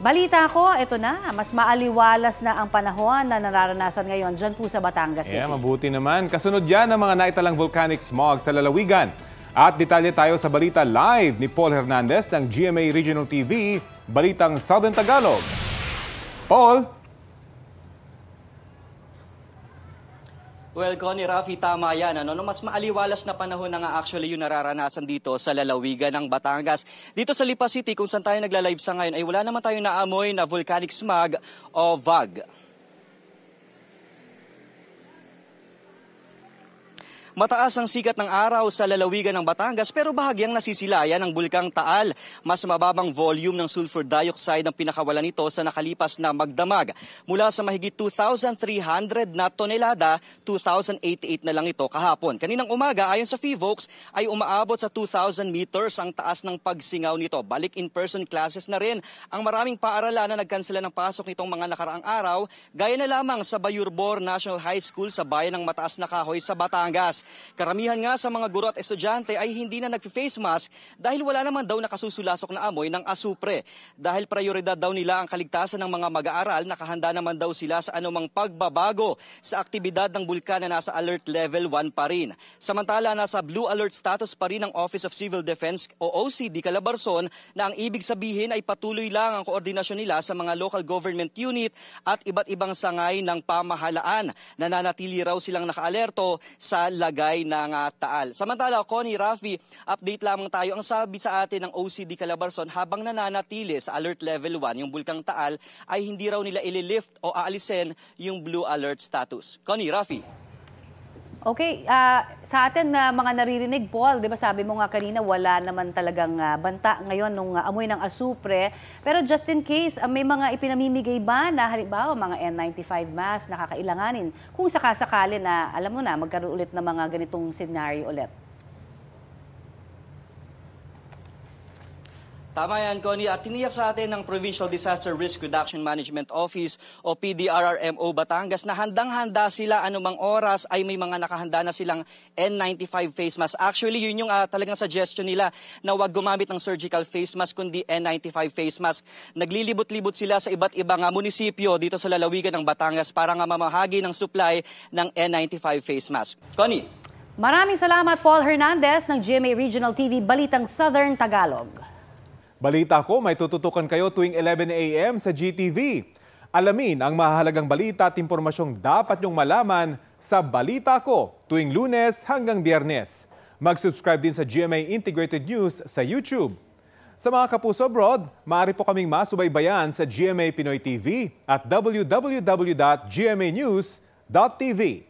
Balita ko, ito na, mas maaliwalas na ang panahon na nararanasan ngayon dyan po sa Batangas City. Yeah, mabuti naman. Kasunod yan ang mga naitalang volcanic smog sa lalawigan. At detalye tayo sa balita live ni Paul Hernandez ng GMA Regional TV, Balitang Southern Tagalog. Paul! Well, Connie Rafi, tama yan. Ano? No, mas maaliwalas na panahon na nga actually yung nararanasan dito sa lalawigan ng Batangas. Dito sa Lipa City, kung saan tayo nagla-live sa ngayon, ay wala naman tayong naamoy na volcanic smog o VAG. Mataas ang sikat ng araw sa lalawigan ng Batangas pero bahagyang nasisilayan ang bulkang Taal. Mas mababang volume ng sulfur dioxide ang pinakawalan nito sa nakalipas na magdamag. Mula sa mahigit 2,300 na tonelada, 2,088 na lang ito kahapon. Kaninang umaga, ayon sa FIVOX, ay umaabot sa 2,000 meters ang taas ng pagsingaw nito. Balik in-person classes na rin ang maraming paaralan na nagkansela ng pasok nitong mga nakaraang araw, gaya na lamang sa Bayurbor National High School sa bayan ng Mataas na Kahoy sa Batangas. Karamihan nga sa mga guro at estudyante ay hindi na nag-face mask dahil wala naman daw nakasusulasok na amoy ng asupre. Dahil prioridad daw nila ang kaligtasan ng mga mag-aaral, nakahanda naman daw sila sa anumang pagbabago sa aktibidad ng bulkan na nasa alert level 1 pa rin. Samantala, nasa blue alert status pa rin ang Office of Civil Defense o OCD Calabarzon na ang ibig sabihin ay patuloy lang ang koordinasyon nila sa mga local government unit at iba't ibang sangay ng pamahalaan. Nananatili raw silang nakaalerto sa lag Tagay ng uh, Taal. Samantala, Connie, Rafi, update lamang tayo. Ang sabi sa atin ng OCD Calabarzon, habang nananatili sa Alert Level 1, yung Bulkang Taal, ay hindi raw nila ililift o aalisin yung Blue Alert status. Connie, Rafi. Okay, uh, sa atin na uh, mga naririnig, Paul, di ba sabi mo nga kanina wala naman talagang uh, banta ngayon nung uh, amoy ng asupre. Pero just in case, uh, may mga ipinamimigay ba na halimbawa mga N95 mask na kakailanganin kung sakasakali na alam mo na magkaroon ulit ng mga ganitong scenario ulit? Tama yan, Connie. At tiniyak sa atin ng Provincial Disaster Risk Reduction Management Office o PDRRMO Batangas na handang-handa sila anumang oras ay may mga nakahanda na silang N95 face mask. Actually, yun yung uh, talagang suggestion nila na huwag gumamit ng surgical face mask kundi N95 face mask. Naglilibot-libot sila sa iba't ibang uh, munisipyo dito sa lalawigan ng Batangas para nga mamahagi ng supply ng N95 face mask. Connie. Maraming salamat Paul Hernandez ng GMA Regional TV Balitang Southern Tagalog. Balita ko, may tututukan kayo tuwing 11 a.m. sa GTV. Alamin ang mahalagang balita at impormasyong dapat nyong malaman sa Balita Ko tuwing lunes hanggang biyernes. Mag-subscribe din sa GMA Integrated News sa YouTube. Sa mga kapuso abroad, maaari po kaming masubaybayan sa GMA Pinoy TV at www.gmanews.tv.